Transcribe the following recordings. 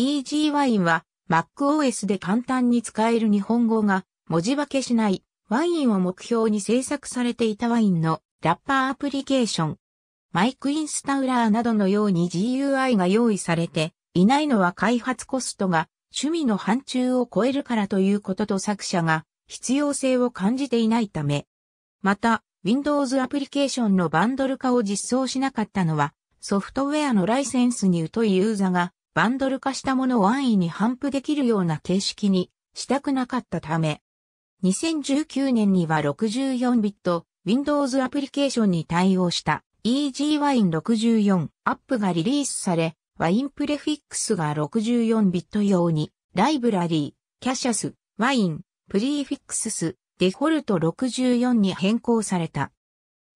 EG ワインは MacOS で簡単に使える日本語が文字化けしないワインを目標に制作されていたワインのラッパーアプリケーション。マイクインスタウラーなどのように GUI が用意されていないのは開発コストが趣味の範疇を超えるからということと作者が必要性を感じていないため。また、Windows アプリケーションのバンドル化を実装しなかったのはソフトウェアのライセンスに疎いユーザーがバンドル化したものを安易に反布できるような形式にしたくなかったため、2019年には64ビット Windows アプリケーションに対応した e g y w i n e 6 4 App がリリースされ、ワインプレフィックスが64ビット用に、ライブラリー、キャシャス、ワイン、プリフィックスス、デフォルト64に変更された。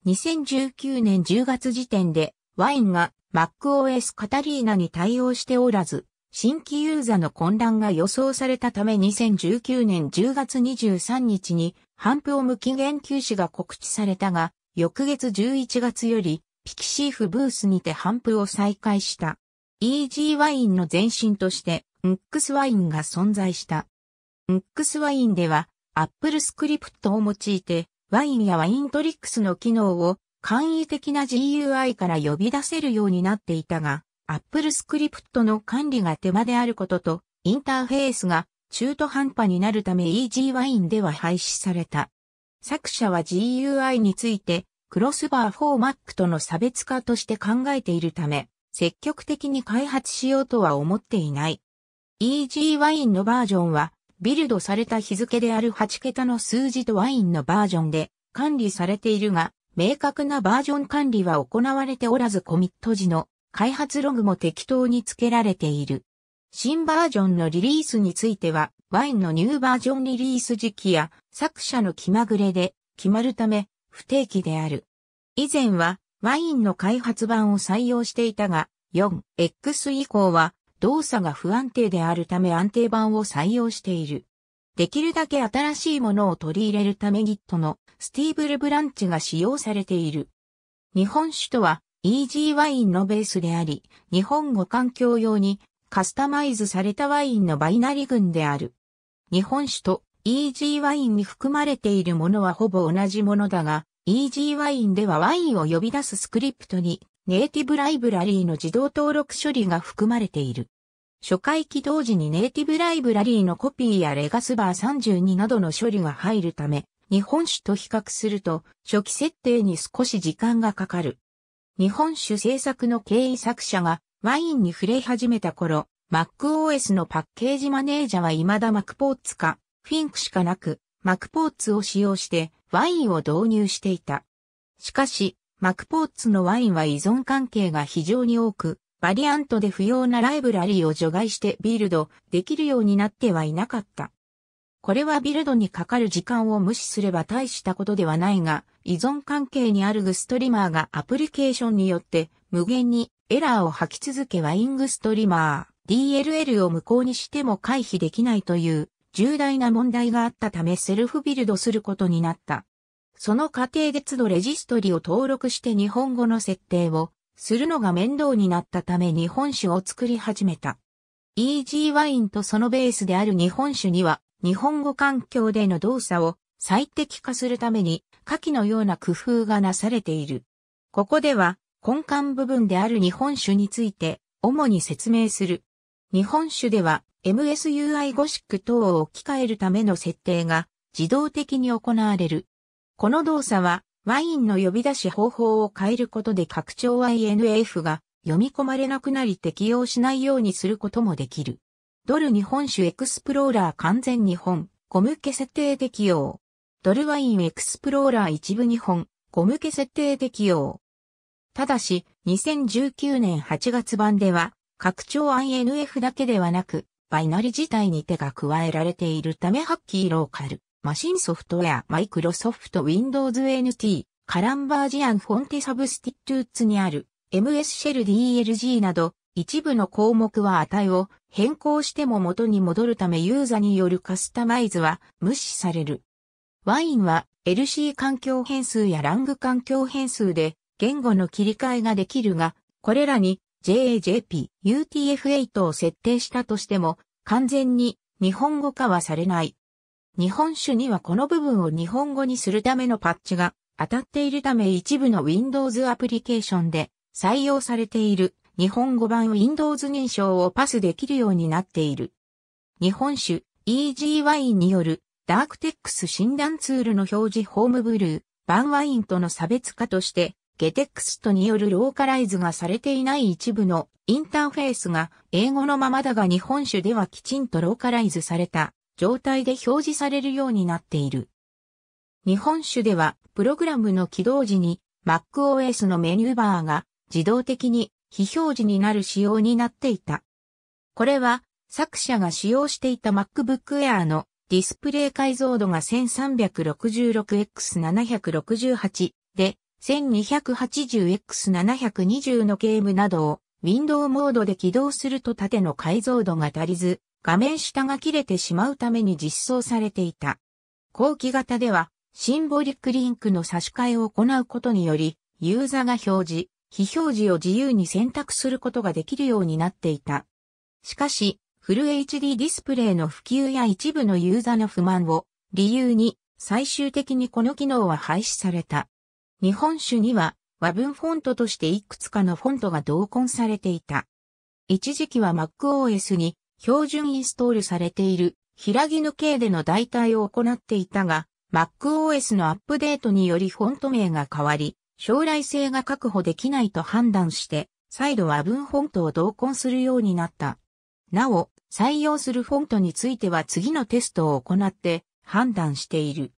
2019年10月時点でワインが MacOS カタリーナに対応しておらず、新規ユーザの混乱が予想されたため2019年10月23日に、ハンプを無期限休止が告知されたが、翌月11月より、ピキシーフブースにてハンプを再開した。EG ワインの前身として、ンックスワインが存在した。ンックスワインでは、Apple Script を用いて、ワインやワイントリックスの機能を簡易的な GUI から呼び出せるようになっていたが、Apple Script の管理が手間であることと、インターフェースが中途半端になるため e g w i n e では廃止された。作者は GUI について、クロスバー 4Mac との差別化として考えているため、積極的に開発しようとは思っていない。e g w i n e のバージョンは、ビルドされた日付である8桁の数字とワインのバージョンで管理されているが、明確なバージョン管理は行われておらずコミット時の開発ログも適当に付けられている。新バージョンのリリースについては、ワインのニューバージョンリリース時期や作者の気まぐれで決まるため不定期である。以前はワインの開発版を採用していたが、4X 以降は動作が不安定であるため安定版を採用している。できるだけ新しいものを取り入れるためギットのスティーブルブランチが使用されている。日本酒とは EG ワインのベースであり、日本語環境用にカスタマイズされたワインのバイナリ群である。日本酒と EG ワインに含まれているものはほぼ同じものだが、EG ワインではワインを呼び出すスクリプトにネイティブライブラリーの自動登録処理が含まれている。初回起動時にネイティブライブラリーのコピーやレガスバー32などの処理が入るため、日本酒と比較すると初期設定に少し時間がかかる。日本酒制作の経緯作者がワインに触れ始めた頃、MacOS のパッケージマネージャーは未だ MacPorts か、フィンクしかなく、MacPorts を使用してワインを導入していた。しかし、MacPorts のワインは依存関係が非常に多く、バリアントで不要なライブラリーを除外してビルドできるようになってはいなかった。これはビルドにかかる時間を無視すれば大したことではないが、依存関係にあるグストリマーがアプリケーションによって無限にエラーを吐き続けワイングストリマー、DLL を無効にしても回避できないという重大な問題があったためセルフビルドすることになった。その過程で都度レジストリを登録して日本語の設定をするのが面倒になったため日本酒を作り始めた。EG ワインとそのベースである日本酒には、日本語環境での動作を最適化するために、下記のような工夫がなされている。ここでは、根幹部分である日本酒について、主に説明する。日本酒では、MSUI ゴシック等を置き換えるための設定が自動的に行われる。この動作はワインの呼び出し方法を変えることで拡張 INF が読み込まれなくなり適用しないようにすることもできる。ドル日本酒エクスプローラー完全日本、ゴムけ設定適用。ドルワインエクスプローラー一部日本、ゴムけ設定適用。ただし、2019年8月版では、拡張 INF だけではなく、バイナリ自体に手が加えられているためハッキーローカル。マシンソフトウェアマイクロソフト Windows NT カランバージアンフォンテサブスティトゥーツにある MS シェル DLG など一部の項目は値を変更しても元に戻るためユーザによるカスタマイズは無視される。ワインは LC 環境変数やラング環境変数で言語の切り替えができるが、これらに JAJP、UTF-8 を設定したとしても完全に日本語化はされない。日本酒にはこの部分を日本語にするためのパッチが当たっているため一部の Windows アプリケーションで採用されている日本語版 Windows 認証をパスできるようになっている。日本酒 EGY によるダークテックス診断ツールの表示ホームブルー、バンワインとの差別化として、ゲテックストによるローカライズがされていない一部のインターフェースが英語のままだが日本酒ではきちんとローカライズされた状態で表示されるようになっている。日本酒では、プログラムの起動時に MacOS のメニューバーが自動的に非表示になる仕様になっていた。これは作者が使用していた MacBook Air のディスプレイ解像度が 1366x768 で 1280x720 のゲームなどをウィンドウモードで起動すると縦の解像度が足りず、画面下が切れてしまうために実装されていた。後期型では、シンボリックリンクの差し替えを行うことにより、ユーザーが表示、非表示を自由に選択することができるようになっていた。しかし、フル HD ディスプレイの普及や一部のユーザーの不満を理由に最終的にこの機能は廃止された。日本酒には和文フォントとしていくつかのフォントが同梱されていた。一時期は MacOS に標準インストールされている平木の系での代替を行っていたが、MacOS のアップデートによりフォント名が変わり、将来性が確保できないと判断して、再度は文フォントを同梱するようになった。なお、採用するフォントについては次のテストを行って判断している。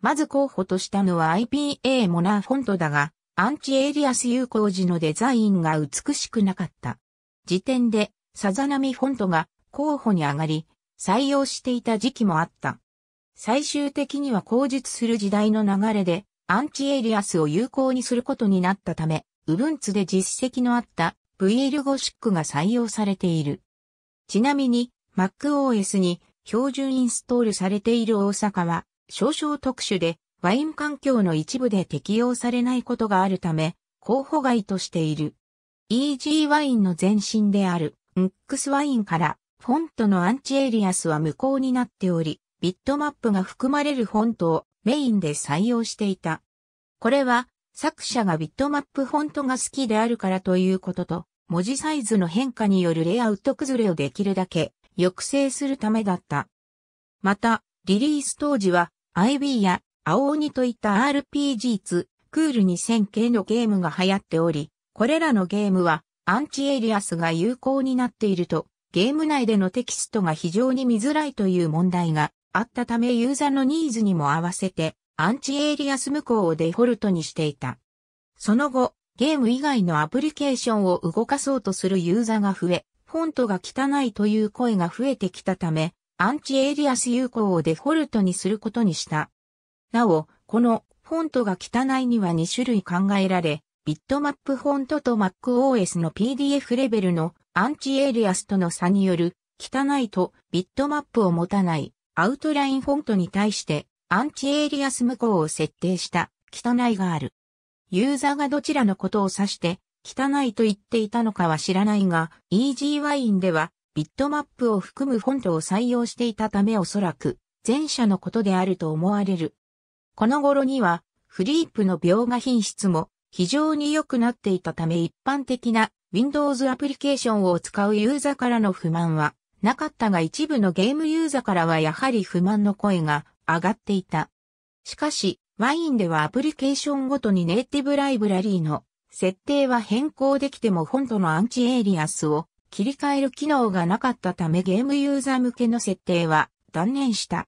まず候補としたのは IPA モナーフォントだが、アンチエリアス有効時のデザインが美しくなかった。時点で、ザナミフォントが候補に上がり、採用していた時期もあった。最終的には口述する時代の流れで、アンチエイリアスを有効にすることになったため、ウブンツで実績のあった VL ゴシックが採用されている。ちなみに、MacOS に標準インストールされている大阪は、少々特殊で、ワイン環境の一部で適用されないことがあるため、候補外としている。EG ワインの前身である、ムックスワインからフォントのアンチエリアスは無効になっており、ビットマップが含まれるフォントをメインで採用していた。これは作者がビットマップフォントが好きであるからということと、文字サイズの変化によるレイアウト崩れをできるだけ抑制するためだった。また、リリース当時は IB や青鬼といった RPG2、クール2000系のゲームが流行っており、これらのゲームはアンチエリアスが有効になっているとゲーム内でのテキストが非常に見づらいという問題があったためユーザーのニーズにも合わせてアンチエイリアス無効をデフォルトにしていた。その後、ゲーム以外のアプリケーションを動かそうとするユーザーが増え、フォントが汚いという声が増えてきたため、アンチエイリアス有効をデフォルトにすることにした。なお、このフォントが汚いには2種類考えられ、ビットマップフォントと MacOS の PDF レベルのアンチエイリアスとの差による、汚いとビットマップを持たないアウトラインフォントに対して、アンチエイリアス無効を設定した汚いがある。ユーザーがどちらのことを指して、汚いと言っていたのかは知らないが、EasyWine では、ビットマップを含むフォントを採用していたためおそらく、前者のことであると思われる。この頃には、フリープの描画品質も非常に良くなっていたため一般的な Windows アプリケーションを使うユーザーからの不満はなかったが一部のゲームユーザーからはやはり不満の声が上がっていた。しかし、ワインではアプリケーションごとにネイティブライブラリーの設定は変更できてもフォントのアンチエイリアスを切り替える機能がなかったためゲームユーザー向けの設定は断念した。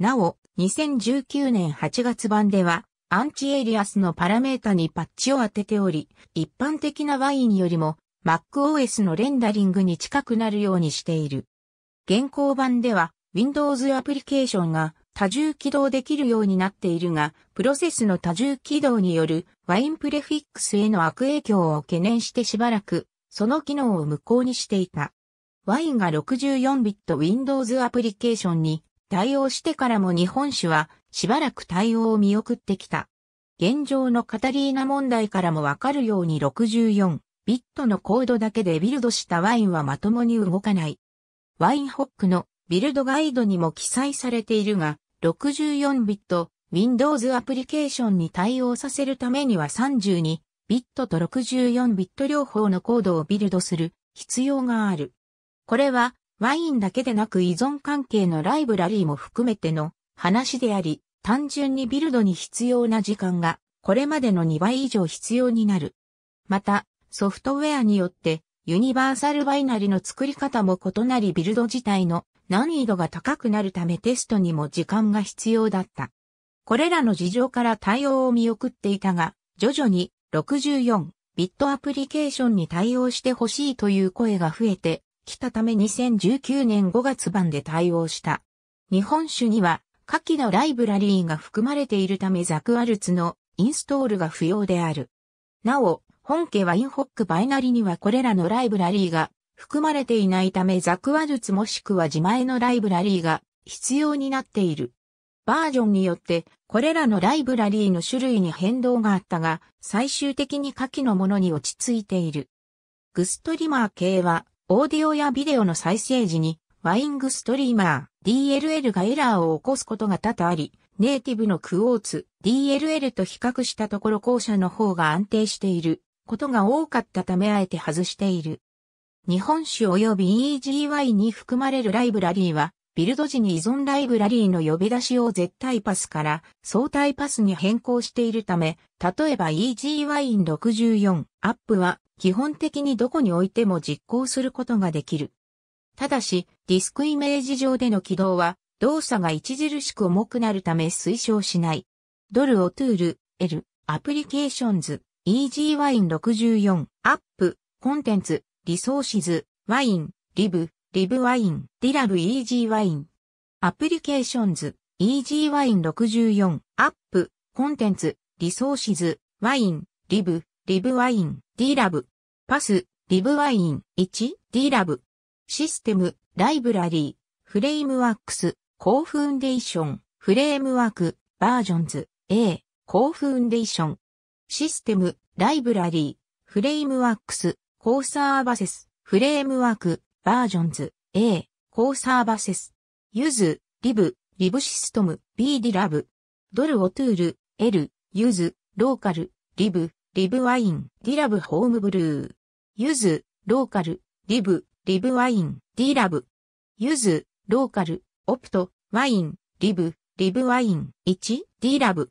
なお、2019年8月版ではアンチエイリアスのパラメータにパッチを当てており、一般的なワインよりも MacOS のレンダリングに近くなるようにしている。現行版では Windows アプリケーションが多重起動できるようになっているが、プロセスの多重起動によるワインプレフィックスへの悪影響を懸念してしばらく、その機能を無効にしていた。ワインが 64bit Windows アプリケーションに対応してからも日本酒はしばらく対応を見送ってきた。現状のカタリーナ問題からもわかるように64ビットのコードだけでビルドしたワインはまともに動かない。ワインホックのビルドガイドにも記載されているが、64ビット Windows アプリケーションに対応させるためには32ビットと64ビット両方のコードをビルドする必要がある。これはワインだけでなく依存関係のライブラリーも含めての話であり、単純にビルドに必要な時間がこれまでの2倍以上必要になる。また、ソフトウェアによってユニバーサルバイナリの作り方も異なりビルド自体の難易度が高くなるためテストにも時間が必要だった。これらの事情から対応を見送っていたが、徐々に64ビットアプリケーションに対応してほしいという声が増えてきたため2019年5月版で対応した。日本酒には下記のライブラリーが含まれているためザクアルツのインストールが不要である。なお、本家ワインホックバイナリにはこれらのライブラリーが含まれていないためザクワルツもしくは自前のライブラリーが必要になっている。バージョンによってこれらのライブラリーの種類に変動があったが最終的に下記のものに落ち着いている。グストリマー系はオーディオやビデオの再生時にワイングストリーマー DLL がエラーを起こすことが多々あり、ネイティブのクオーツ DLL と比較したところ後者の方が安定している。ことが多かったためあえて外している。日本酒及び EGY に含まれるライブラリーは、ビルド時に依存ライブラリーの呼び出しを絶対パスから相対パスに変更しているため、例えば e g y 6 4アップは基本的にどこに置いても実行することができる。ただし、ディスクイメージ上での起動は動作が著しく重くなるため推奨しない。ドルオトゥール、L、アプリケーションズ、EG ワイン64、アップ、コンテンツ、リソーシズ、ワイン、リブ、リブワイン、ディラブ EG ワイン。アプリケーションズ、EG ワイン64、アップ、コンテンツ、リソーシズ、ワイン、リブ、リブワイン、ディラブ。パス、リブワイン、1、ディラブ。システム、ライブラリー、フレームワークス、コーフウンデーション、フレームワーク、バージョンズ、A、コーフウンデーション、システム、ライブラリー、フレームワークス、コーサーバセス、フレームワーク、バージョンズ、A、コーサーバセス、ユズ、リブ、リブシステム、B ディラブ、ドルオトゥール、L、ユズ、ローカル、リブ、リブワイン、ディラブホームブルー、ユズ、ローカル、リブ、リブワイン、ディラブ、ユズ、ローカル、オプト、ワイン、リブ、リブワイン、1、ディラブ、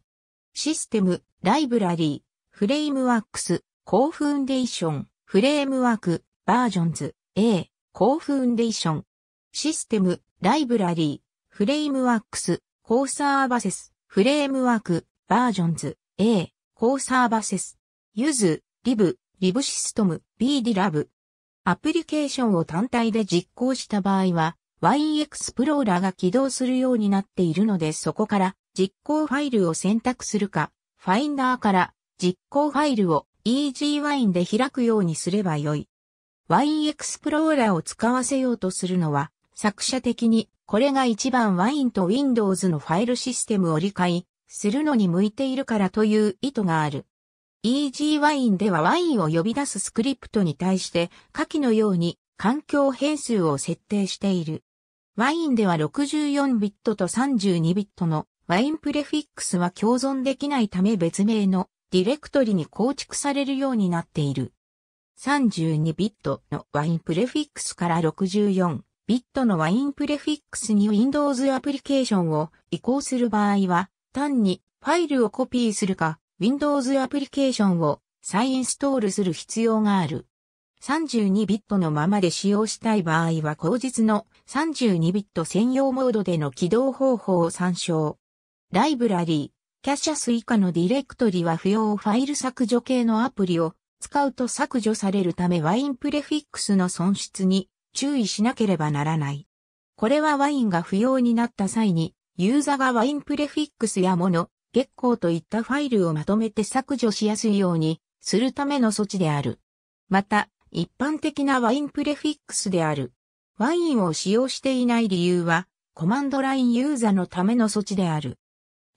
システム、ライブラリー、フレームワークス、コーフンデーション、フレームワーク、バージョンズ、A、コーフンデーション、システム、ライブラリー、フレームワークス、コーサーバセス、フレームワーク、バージョンズ、A、コーサーバセス、ユズ、リブ、リブシステム、B ディラブ。アプリケーションを単体で実行した場合は、y エクスプローラーが起動するようになっているのでそこから実行ファイルを選択するか、ファインダーから実行ファイルを EasyWine で開くようにすればよい。ワインエクスプローラーを使わせようとするのは、作者的にこれが一番ワインと Windows のファイルシステムを理解するのに向いているからという意図がある。EasyWine ではワインを呼び出すスクリプトに対して下記のように環境変数を設定している。ワインでは64ビットと32ビットのワインプレフィックスは共存できないため別名のディレクトリに構築されるようになっている。32ビットのワインプレフィックスから64ビットのワインプレフィックスに Windows アプリケーションを移行する場合は、単にファイルをコピーするか、Windows アプリケーションを再インストールする必要がある。32ビットのままで使用したい場合は後日の32ビット専用モードでの起動方法を参照。ライブラリー、キャシャス以下のディレクトリは不要ファイル削除系のアプリを使うと削除されるためワインプレフィックスの損失に注意しなければならない。これはワインが不要になった際に、ユーザーがワインプレフィックスやモノ、月光といったファイルをまとめて削除しやすいようにするための措置である。また、一般的なワインプレフィックスである。ワインを使用していない理由は、コマンドラインユーザーのための措置である。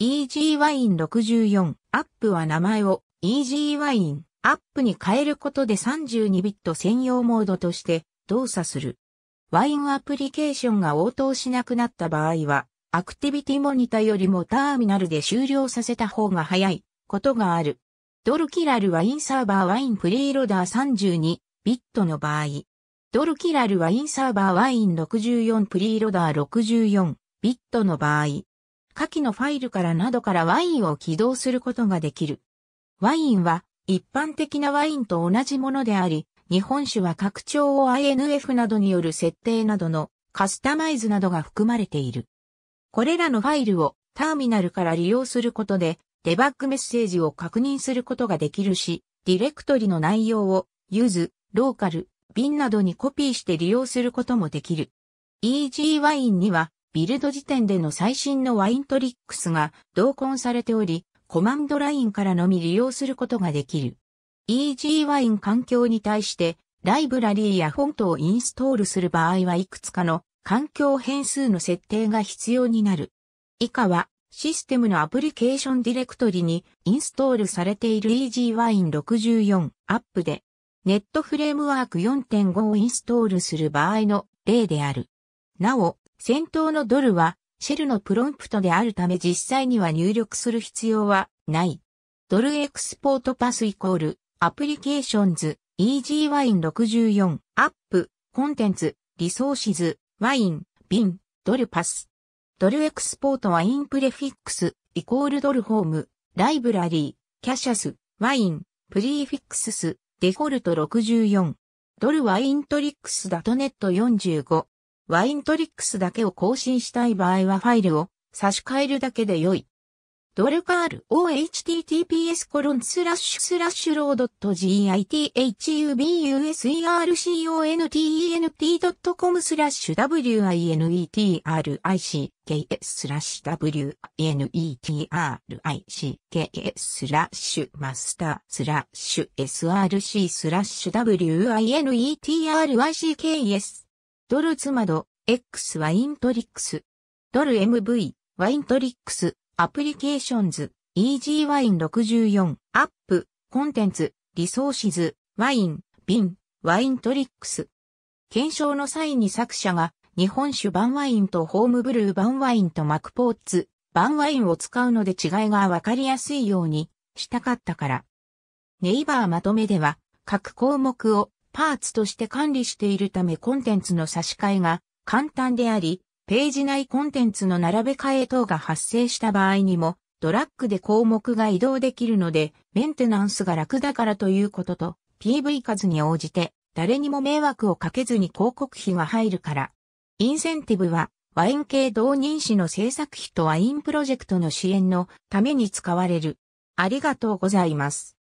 EG ワイン64アップは名前を EG ワインアップに変えることで32ビット専用モードとして動作する。ワインアプリケーションが応答しなくなった場合は、アクティビティモニタよりもターミナルで終了させた方が早いことがある。ドルキラルワインサーバーワインプリーロダー32ビットの場合、ドルキラルワインサーバーワイン64プリーロダー64ビットの場合、下記のファイルからなどからワインを起動することができる。ワインは一般的なワインと同じものであり、日本酒は拡張を INF などによる設定などのカスタマイズなどが含まれている。これらのファイルをターミナルから利用することでデバッグメッセージを確認することができるし、ディレクトリの内容をユーズ、ローカル、瓶などにコピーして利用することもできる。EG ワインにはビルド時点での最新のワイントリックスが同梱されており、コマンドラインからのみ利用することができる。EG ワイン環境に対して、ライブラリーやフォントをインストールする場合はいくつかの環境変数の設定が必要になる。以下は、システムのアプリケーションディレクトリにインストールされている e g y i n e 6 4アップで、ネットフレームワーク4.5をインストールする場合の例である。なお、先頭のドルは、シェルのプロンプトであるため実際には入力する必要はない。ドルエクスポートパスイコール、アプリケーションズ、e g ワイ w i n e 6 4アップ、コンテンツ、リソーシズ、ワイン、ビンドルパス。ドルエクスポートはインプレフィックス、イコールドルホーム、ライブラリー、キャシャス、ワイン、プリーフィックスス、デフォルト64。ドルワイントリックスダトネット45、ワイントリックスだけを更新したい場合はファイルを差し替えるだけで良い。ドルカール ohttps コロンスラッシュスラッシュロード .githubusercontent.com スラッシュ winetricks スラッシュ winetricks スラッシュマスタースラッシュ src スラッシュ w i n e t r i c k s ドルツマド、X ワイントリックス。ドル MV、ワイントリックス、アプリケーションズ、EG ワイン64、アップ、コンテンツ、リソーシズ、ワイン、瓶、ワイントリックス。検証の際に作者が、日本酒バンワインとホームブルーバンワインとマクポーツ、バンワインを使うので違いがわかりやすいようにしたかったから。ネイバーまとめでは、各項目をパーツとして管理しているためコンテンツの差し替えが簡単であり、ページ内コンテンツの並べ替え等が発生した場合にも、ドラッグで項目が移動できるので、メンテナンスが楽だからということと、PV 数に応じて、誰にも迷惑をかけずに広告費が入るから。インセンティブは、ワイン系同人誌の制作費とワインプロジェクトの支援のために使われる。ありがとうございます。